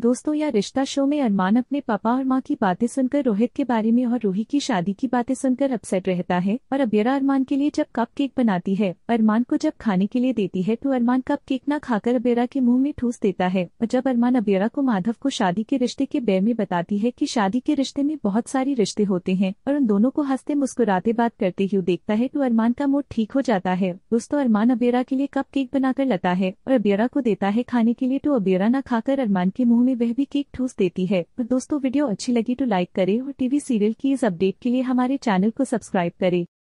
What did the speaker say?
दोस्तों या रिश्ता शो में अरमान अपने पापा और माँ की बातें सुनकर रोहित के बारे में और रोहित की शादी की बातें सुनकर अपसेट रहता है और अबेरा अरमान के लिए जब कप केक बनाती है अरमान को जब खाने के लिए देती है तो अरमान कप केक न खाकर अबेरा के मुंह में ठूस देता है और जब अरमान अबेरा को माधव को शादी के रिश्ते के बे में बताती है की शादी के रिश्ते में बहुत सारे रिश्ते होते हैं और उन दोनों को हंसते मुस्कुराते बात करते हुए देखता है तो अरमान का मूड ठीक हो जाता है दोस्तों अरमान अबेरा के लिए कप केक बनाकर लता है और अबेरा को देता है खाने के लिए तो अबेरा न खाकर अरमान के मुँह में वह भी केक ठूस देती है तो दोस्तों वीडियो अच्छी लगी तो लाइक करें और टीवी सीरियल की इस अपडेट के लिए हमारे चैनल को सब्सक्राइब करें